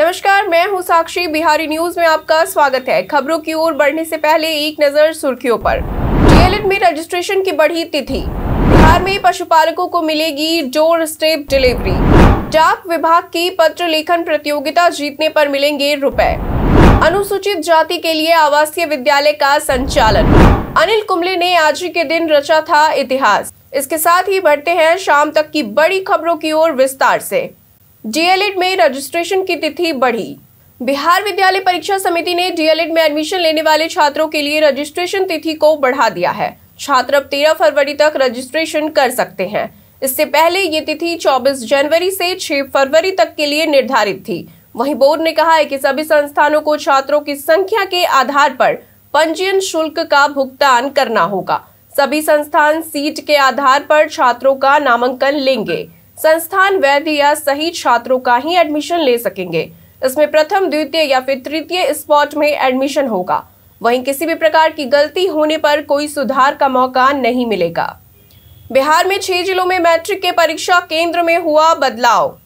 नमस्कार मैं हूं साक्षी बिहारी न्यूज में आपका स्वागत है खबरों की ओर बढ़ने से पहले एक नजर सुर्खियों पर डीएलएड में रजिस्ट्रेशन की बढ़ी तिथि बिहार में पशुपालकों को मिलेगी डोर स्टेप डिलीवरी डाक विभाग की पत्र लेखन प्रतियोगिता जीतने पर मिलेंगे रुपए अनुसूचित जाति के लिए आवासीय विद्यालय का संचालन अनिल कुंबले ने आज ही के दिन रचा था इतिहास इसके साथ ही बढ़ते हैं शाम तक की बड़ी खबरों की ओर विस्तार से डीएलएड में रजिस्ट्रेशन की तिथि बढ़ी बिहार विद्यालय परीक्षा समिति ने डीएलएड में एडमिशन लेने वाले छात्रों के लिए रजिस्ट्रेशन तिथि को बढ़ा दिया है छात्र अब तेरह फरवरी तक रजिस्ट्रेशन कर सकते हैं इससे पहले ये तिथि 24 जनवरी से 6 फरवरी तक के लिए निर्धारित थी वहीं बोर्ड ने कहा है कि सभी संस्थानों को छात्रों की संख्या के आधार पर पंजीयन शुल्क का भुगतान करना होगा सभी संस्थान सीट के आधार पर छात्रों का नामांकन लेंगे संस्थान वैध या सही छात्रों का ही एडमिशन ले सकेंगे इसमें प्रथम द्वितीय या फिर तृतीय स्पॉट में एडमिशन होगा वहीं किसी भी प्रकार की गलती होने पर कोई सुधार का मौका नहीं मिलेगा बिहार में छह जिलों में मैट्रिक के परीक्षा केंद्र में हुआ बदलाव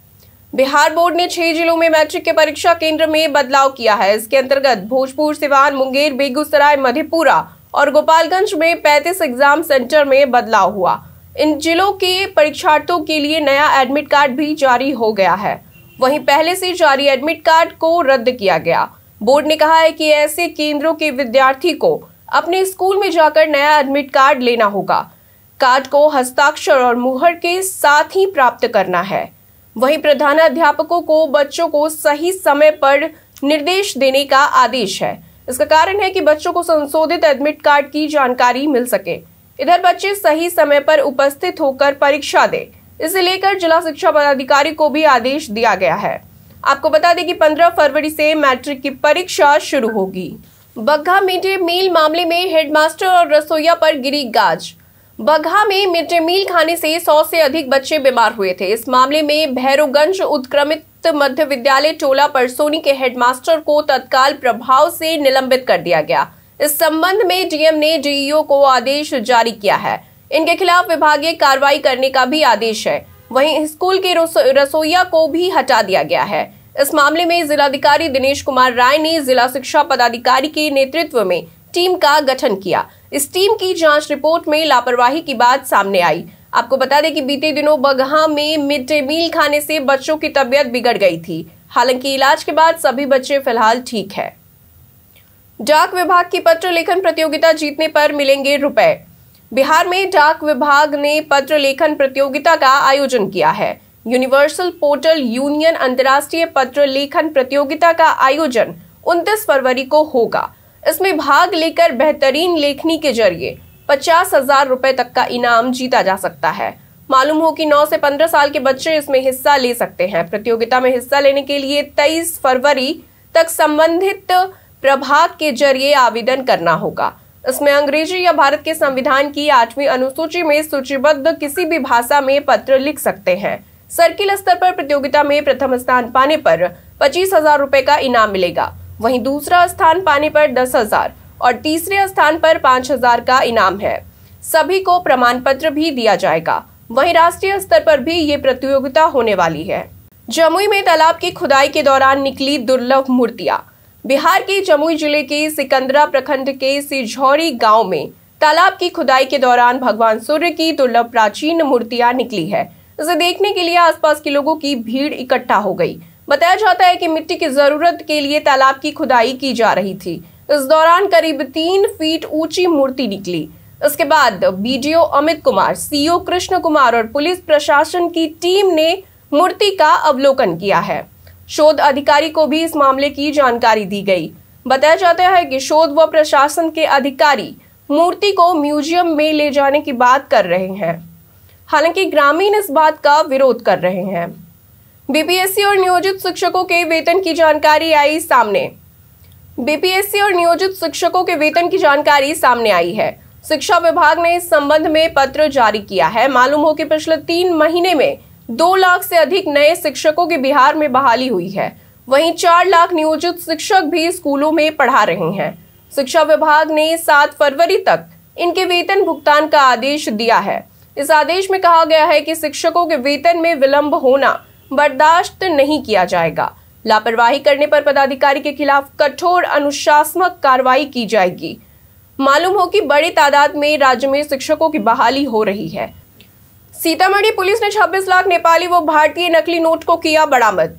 बिहार बोर्ड ने छह जिलों में मैट्रिक के परीक्षा केंद्र में बदलाव किया है इसके अंतर्गत भोजपुर सिवान मुंगेर बेगूसराय मधेपुरा और गोपालगंज में 35 एग्जाम सेंटर में बदलाव हुआ इन जिलों के परीक्षार्थियों के लिए नया एडमिट कार्ड भी जारी हो गया है वहीं पहले से जारी एडमिट कार्ड को रद्द किया गया बोर्ड ने कहा है कि ऐसे केंद्रों के विद्यार्थी को अपने स्कूल में जाकर नया एडमिट कार्ड लेना होगा कार्ड को हस्ताक्षर और मुहर के साथ ही प्राप्त करना है वहीं प्रधानाध्यापकों को बच्चों को सही समय पर निर्देश देने का आदेश है इसका कारण है कि बच्चों को संशोधित एडमिट कार्ड की जानकारी मिल सके इधर बच्चे सही समय पर उपस्थित होकर परीक्षा दें इसे लेकर जिला शिक्षा पदाधिकारी को भी आदेश दिया गया है आपको बता दें कि 15 फरवरी से मैट्रिक की परीक्षा शुरू होगी बगहा मिड डे मील मामले में हेडमास्टर और रसोईया पर गिरी गाज बग्घा में मिड डे मील खाने से सौ से अधिक बच्चे बीमार हुए थे इस मामले में भैरोगंज उत्क्रमित मध्य विद्यालय टोला परसोनी के हेडमास्टर को तत्काल प्रभाव से निलंबित कर दिया गया इस संबंध में डीएम ने जीईओ को आदेश जारी किया है इनके खिलाफ विभागीय कार्रवाई करने का भी आदेश है वहीं स्कूल के रसोईया को भी हटा दिया गया है इस मामले में जिलाधिकारी दिनेश कुमार राय ने जिला शिक्षा पदाधिकारी के नेतृत्व में टीम का गठन किया इस टीम की जांच रिपोर्ट में लापरवाही की बात सामने आई आपको बता दें कि बीते दिनों बगहा में मिड डे मील खाने से बच्चों की तबीयत बिगड़ गई थी हालांकि इलाज के बाद सभी बच्चे फिलहाल ठीक है डाक विभाग की पत्र लेखन प्रतियोगिता जीतने पर मिलेंगे रुपए बिहार में डाक विभाग ने पत्र लेखन प्रतियोगिता का आयोजन किया है यूनिवर्सल पोर्टल यूनियन अंतर्राष्ट्रीय पत्र लेखन प्रतियोगिता का आयोजन 29 फरवरी को होगा इसमें भाग लेकर बेहतरीन लेखनी के जरिए पचास हजार रुपए तक का इनाम जीता जा सकता है मालूम हो कि 9 से 15 साल के बच्चे इसमें हिस्सा ले सकते हैं प्रतियोगिता में हिस्सा लेने के लिए 23 फरवरी तक संबंधित प्रभाग के जरिए आवेदन करना होगा इसमें अंग्रेजी या भारत के संविधान की आठवीं अनुसूची में सूचीबद्ध किसी भी भाषा में पत्र लिख सकते हैं सर्किल स्तर पर प्रतियोगिता में प्रथम स्थान पाने पर पच्चीस हजार रूपए का इनाम मिलेगा वहीं दूसरा स्थान पाने पर दस हजार और तीसरे स्थान पर पांच हजार का इनाम है सभी को प्रमाण पत्र भी दिया जाएगा वहीं राष्ट्रीय स्तर पर भी ये प्रतियोगिता होने वाली है जमुई में तालाब की खुदाई के दौरान निकली दुर्लभ मूर्तियां बिहार के जमुई जिले के सिकंदरा प्रखंड के सिझौरी गांव में तालाब की खुदाई के दौरान भगवान सूर्य की दुर्लभ प्राचीन मूर्तियां निकली है इसे देखने के लिए आसपास के लोगों की भीड़ इकट्ठा हो गई बताया जाता है कि मिट्टी की जरूरत के लिए तालाब की खुदाई की जा रही थी इस दौरान करीब तीन फीट ऊंची मूर्ति निकली इसके बाद बीडीओ अमित कुमार सीओ कृष्ण कुमार और पुलिस प्रशासन की टीम ने मूर्ति का अवलोकन किया है शोध अधिकारी को भी इस मामले की जानकारी दी गई बताया जाता है कि शोध व प्रशासन के अधिकारी मूर्ति को म्यूजियम में ले जाने की बात कर रहे हैं हालांकि ग्रामीण इस बात का विरोध कर रहे हैं बीपीएससी और नियोजित शिक्षकों के वेतन की जानकारी आई सामने बीपीएससी और नियोजित शिक्षकों के वेतन की जानकारी सामने आई है शिक्षा विभाग ने इस संबंध में पत्र जारी किया है मालूम हो कि पिछले तीन महीने में दो लाख से अधिक नए शिक्षकों की बिहार में बहाली हुई है वहीं चार लाख नियोजित शिक्षक भी स्कूलों में पढ़ा रहे हैं शिक्षा विभाग ने सात फरवरी तक इनके वेतन भुगतान का आदेश दिया है इस आदेश में कहा गया है कि शिक्षकों के वेतन में विलंब होना बर्दाश्त नहीं किया जाएगा लापरवाही करने पर पदाधिकारी के खिलाफ कठोर अनुशासनक कार्रवाई की जाएगी मालूम हो कि बड़ी तादाद में राज्य में शिक्षकों की बहाली हो रही है सीतामढ़ी पुलिस ने 26 लाख नेपाली व भारतीय नकली नोट को किया बरामद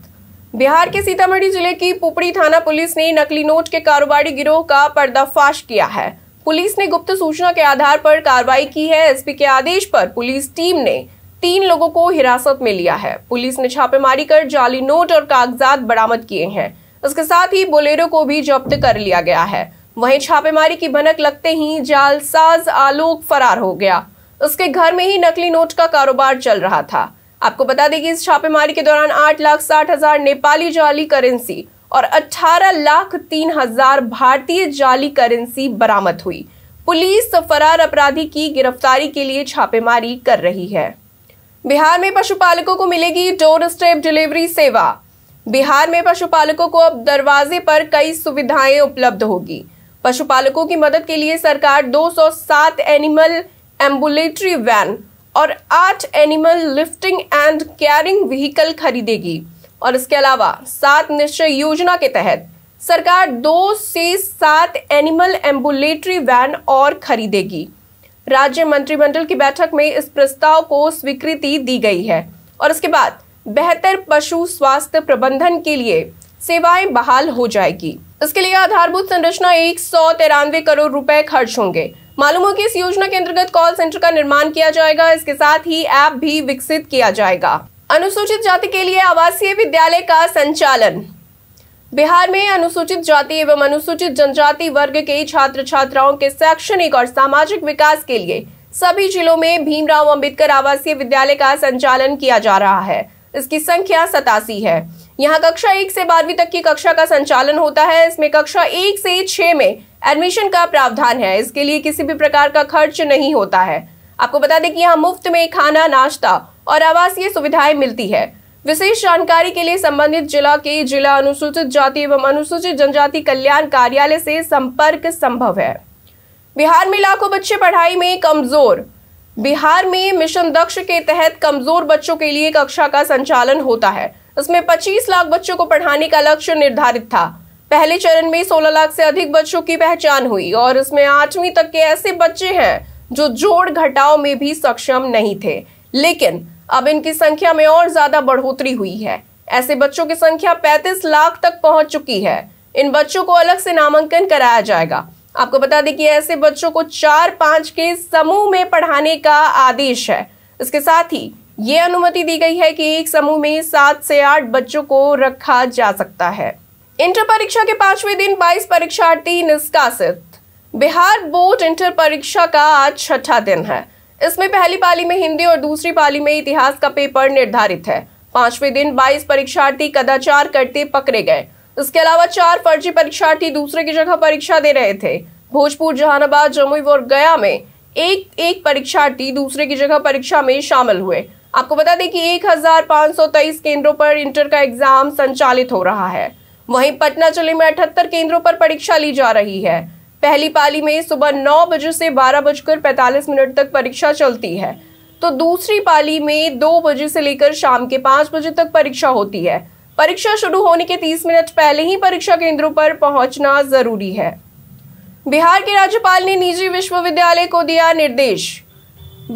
बिहार के सीतामढ़ी जिले की पुपड़ी थाना पुलिस ने नकली नोट के कारोबारी गिरोह का पर्दाफाश किया है पुलिस ने गुप्त सूचना के आधार पर कार्रवाई की है एसपी के आदेश पर पुलिस टीम ने तीन लोगों को हिरासत में लिया है पुलिस ने छापेमारी कर जाली नोट और कागजात बरामद किए हैं इसके साथ ही बोलेरो को भी जब्त कर लिया गया है वहीं छापेमारी की भनक लगते ही जालसाज आलोक फरार हो गया उसके घर में ही नकली नोट का कारोबार चल रहा था आपको बता दें कि इस छापेमारी के दौरान आठ लाख साठ हजार नेपाली जाली करेंसी और अठारह लाख तीन हजार भारतीय जाली करेंसी बरामद हुई पुलिस फरार अपराधी की गिरफ्तारी के लिए छापेमारी कर रही है बिहार में पशुपालकों को मिलेगी डोर स्टेप डिलीवरी सेवा बिहार में पशुपालकों को अब दरवाजे पर कई सुविधाएं उपलब्ध होगी पशुपालकों की मदद के लिए सरकार 207 एनिमल एम्बुलेटरी वैन और आठ animal lifting and carrying vehicle खरीदेगी और इसके अलावा सात निश्चय योजना के तहत सरकार दो से सात एनिमल एम्बुलेटरी वैन और खरीदेगी राज्य मंत्रिमंडल की बैठक में इस प्रस्ताव को स्वीकृति दी गई है और इसके बाद बेहतर पशु स्वास्थ्य प्रबंधन के लिए सेवाएं बहाल हो जाएगी इसके लिए आधारभूत संरचना एक सौ तिरानवे करोड़ रुपए खर्च होंगे मालूम हो कि इस योजना के अंतर्गत कॉल सेंटर का निर्माण किया जाएगा इसके साथ ही ऐप भी विकसित किया जाएगा अनुसूचित जाति के लिए आवासीय विद्यालय का संचालन बिहार में अनुसूचित जाति एवं अनुसूचित जनजाति वर्ग के छात्र छात्राओं के शैक्षणिक और सामाजिक विकास के लिए सभी जिलों में भीमराव अंबेडकर आवासीय विद्यालय का संचालन किया जा रहा है इसकी संख्या सतासी है यहाँ कक्षा एक से बारहवीं तक की कक्षा का संचालन होता है इसमें कक्षा एक से छह में एडमिशन का प्रावधान है इसके लिए किसी भी प्रकार का खर्च नहीं होता है आपको बता दें कि यहाँ मुफ्त में खाना नाश्ता और आवासीय सुविधाएं मिलती है विशेष जानकारी के लिए संबंधित जिला के जिला अनुसूचित जाति एवं अनुसूचित जनजाति कल्याण कार्यालय से संपर्क संभव है बिहार में लाखों बच्चे पढ़ाई में कमजोर बिहार में मिशन दक्ष के तहत कमजोर बच्चों के लिए कक्षा का संचालन होता है इसमें 25 लाख बच्चों को पढ़ाने का लक्ष्य निर्धारित था पहले चरण में 16 लाख से अधिक बच्चों की पहचान हुई और इसमें आठवीं तक के ऐसे बच्चे हैं जो जोड़ घटाओ में भी सक्षम नहीं थे लेकिन अब इनकी संख्या में और ज्यादा बढ़ोतरी हुई है ऐसे बच्चों की संख्या पैंतीस लाख तक पहुंच चुकी है इन बच्चों को अलग से नामांकन कराया जाएगा आपको बता दें कि ऐसे बच्चों को चार पांच के समूह में पढ़ाने का आदेश है इसके साथ ही ये अनुमति दी गई है कि एक समूह में सात से आठ बच्चों को रखा जा सकता है इंटर परीक्षा के पांचवें दिन बाईस परीक्षार्थी निष्कासित बिहार बोर्ड इंटर परीक्षा का आज छठा दिन है इसमें पहली पाली में हिंदी और दूसरी पाली में इतिहास का पेपर निर्धारित है पांचवें दिन 22 परीक्षार्थी कदाचार करते पकड़े गए इसके अलावा चार फर्जी परीक्षार्थी दूसरे की जगह परीक्षा दे रहे थे भोजपुर जहानाबाद जमुई और गया में एक एक परीक्षार्थी दूसरे की जगह परीक्षा में शामिल हुए आपको बता दें कि 1523 केंद्रों पर इंटर का एग्जाम संचालित हो रहा है वहीं पटना जिले में अठहत्तर केंद्रों पर परीक्षा ली जा रही है पहली पाली में सुबह नौ बजे से बारह बजकर पैंतालीस मिनट तक परीक्षा चलती है तो दूसरी पाली में दो बजे से लेकर शाम के पांच बजे तक परीक्षा होती है परीक्षा शुरू होने के 30 मिनट पहले ही परीक्षा केंद्रों पर पहुंचना जरूरी है बिहार के राज्यपाल ने निजी विश्वविद्यालय को दिया निर्देश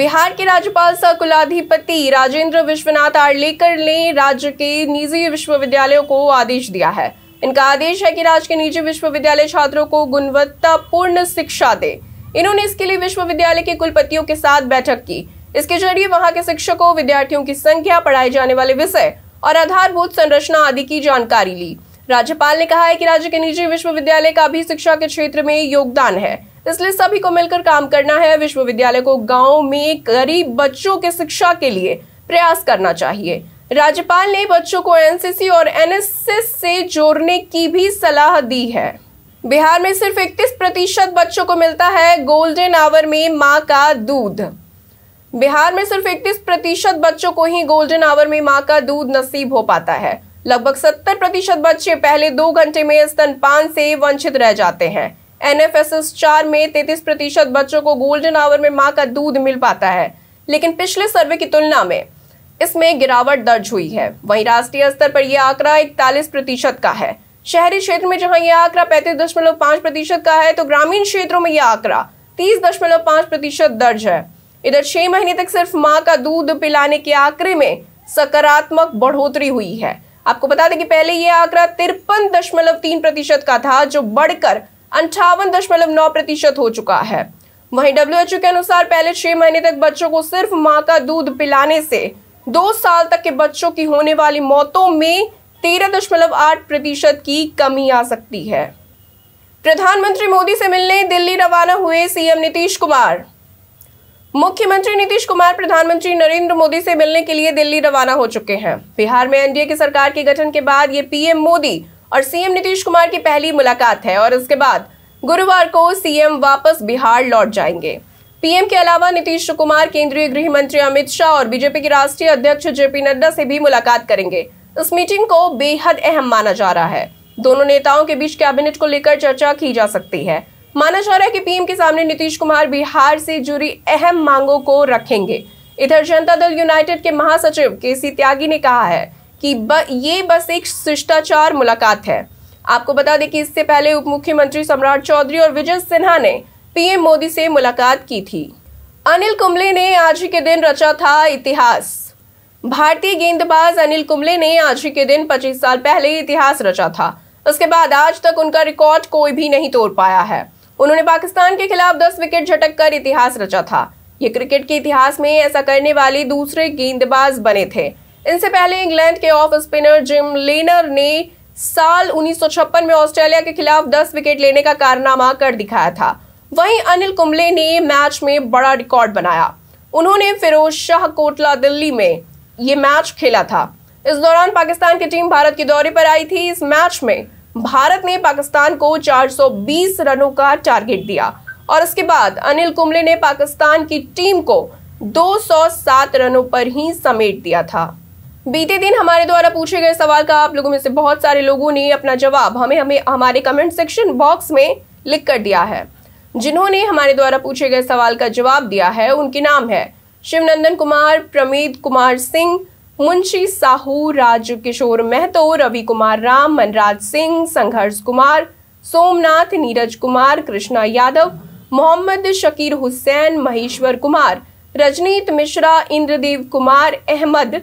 बिहार के राज्यपाल सह कुलाधिपति राजेंद्र विश्वनाथ आर्लेकर ने राज्य के निजी विश्वविद्यालयों को आदेश दिया है इनका आदेश है कि राज्य के निजी विश्वविद्यालय छात्रों को गुणवत्तापूर्ण शिक्षा दे इन्होंने इसके लिए विश्वविद्यालय के कुलपतियों के साथ बैठक की इसके जरिए वहां के शिक्षकों विद्यार्थियों की संख्या पढ़ाए जाने वाले विषय और आधारभूत संरचना आदि की जानकारी ली राज्यपाल ने कहा है कि राज्य के निजी विश्वविद्यालय का भी शिक्षा के क्षेत्र में योगदान है इसलिए सभी को मिलकर काम करना है विश्वविद्यालय को गाँव में गरीब बच्चों के शिक्षा के लिए प्रयास करना चाहिए राज्यपाल ने बच्चों को एनसीसी और एनएसएस से जोड़ने की भी सलाह दी है बिहार में सिर्फ इकतीस प्रतिशत बच्चों को मिलता है गोल्डन आवर में माँ का दूध बिहार में सिर्फ इकतीस प्रतिशत बच्चों को ही गोल्डन आवर में माँ का दूध नसीब हो पाता है लगभग सत्तर प्रतिशत बच्चे पहले दो घंटे में स्तनपान से वंचित रह जाते हैं एन एफ एस एस चार में तैतीस प्रतिशत बच्चों को गोल्डन आवर में माँ का दूध मिल पाता है लेकिन पिछले सर्वे की तुलना में इसमें गिरावट दर्ज हुई है वहीं राष्ट्रीय स्तर पर यह आंकड़ा इकतालीस प्रतिशत का है शहरी क्षेत्र में जहां यह आंकड़ा पैंतीस दशमलव पांच प्रतिशत का है तो ग्रामीण क्षेत्रों में यह आंकड़ा तीस दशमलव पांच प्रतिशत दर्ज है इधर छह महीने तक सिर्फ माँ का दूध पिलाने के आंकड़े में सकारात्मक बढ़ोतरी हुई है आपको बता दें कि पहले यह आंकड़ा तिरपन दशमलव तीन प्रतिशत का था जो बढ़कर अंठावन दशमलव नौ प्रतिशत हो चुका है वहीं डब्ल्यूएचओ के अनुसार पहले छह महीने तक बच्चों को सिर्फ माँ का दूध पिलाने से दो साल तक के बच्चों की होने वाली मौतों में तेरह दशमलव आठ प्रतिशत की कमी आ सकती है प्रधानमंत्री मोदी से मिलने दिल्ली रवाना हुए सीएम नीतीश कुमार मुख्यमंत्री नीतीश कुमार प्रधानमंत्री नरेंद्र मोदी से मिलने के लिए दिल्ली रवाना हो चुके हैं बिहार में एनडीए की सरकार के गठन के बाद ये पीएम मोदी और सीएम नीतीश कुमार की पहली मुलाकात है और इसके बाद गुरुवार को सीएम वापस बिहार लौट जाएंगे पीएम के अलावा नीतीश कुमार केंद्रीय गृह मंत्री अमित शाह और बीजेपी के राष्ट्रीय अध्यक्ष जेपी नड्डा से भी मुलाकात करेंगे इस मीटिंग को बेहद अहम माना जा रहा है दोनों नेताओं के बीच कैबिनेट को लेकर चर्चा की जा सकती है माना जा रहा है कि पीएम के सामने नीतीश कुमार बिहार से जुड़ी अहम मांगों को रखेंगे इधर जनता दल यूनाइटेड के महासचिव के सी त्यागी ने कहा है कि ब, ये बस एक शिष्टाचार मुलाकात है आपको बता दें कि इससे पहले उप मुख्यमंत्री सम्राट चौधरी और विजय सिन्हा ने पीएम मोदी से मुलाकात की थी अनिल कुंबले ने आज ही के दिन रचा था इतिहास भारतीय गेंदबाज अनिल कुंबले ने आज ही के दिन 25 साल पहले इतिहास रचा था उसके बाद आज तक उनका रिकॉर्ड कोई भी नहीं तोड़ पाया है उन्होंने पाकिस्तान के खिलाफ 10 विकेट झटक कर इतिहास रचा था ये क्रिकेट के इतिहास में ऐसा करने वाले दूसरे गेंदबाज बने थे इनसे पहले इंग्लैंड के ऑफ स्पिनर जिम लेनर ने साल उन्नीस में ऑस्ट्रेलिया के खिलाफ दस विकेट लेने का कारनामा कर दिखाया था वहीं अनिल कुंबले ने मैच में बड़ा रिकॉर्ड बनाया उन्होंने फिरोज शाह कोटला दिल्ली में ये मैच खेला था इस दौरान पाकिस्तान की टीम भारत के दौरे पर आई थी इस मैच में भारत ने पाकिस्तान को 420 रनों का टारगेट दिया और इसके बाद अनिल कुंबले ने पाकिस्तान की टीम को 207 रनों पर ही समेट दिया था बीते दिन हमारे द्वारा पूछे गए सवाल का आप लोगों में से बहुत सारे लोगों ने अपना जवाब हमें हमें हमारे कमेंट सेक्शन बॉक्स में लिख कर दिया है जिन्होंने हमारे द्वारा पूछे गए सवाल का जवाब दिया है उनके नाम है शिवनंदन कुमार प्रमीत कुमार सिंह मुंशी साहू राजू किशोर महतो रवि कुमार राम मनराज सिंह संघर्ष कुमार सोमनाथ नीरज कुमार कृष्णा यादव मोहम्मद शकीर हुसैन महेश्वर कुमार रजनीत मिश्रा इंद्रदेव कुमार अहमद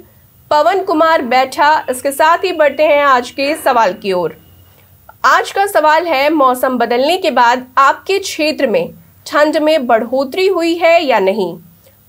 पवन कुमार बैठा इसके साथ ही बढ़ते हैं आज के सवाल की ओर आज का सवाल है मौसम बदलने के बाद आपके क्षेत्र में ठंड में बढ़ोतरी हुई है या नहीं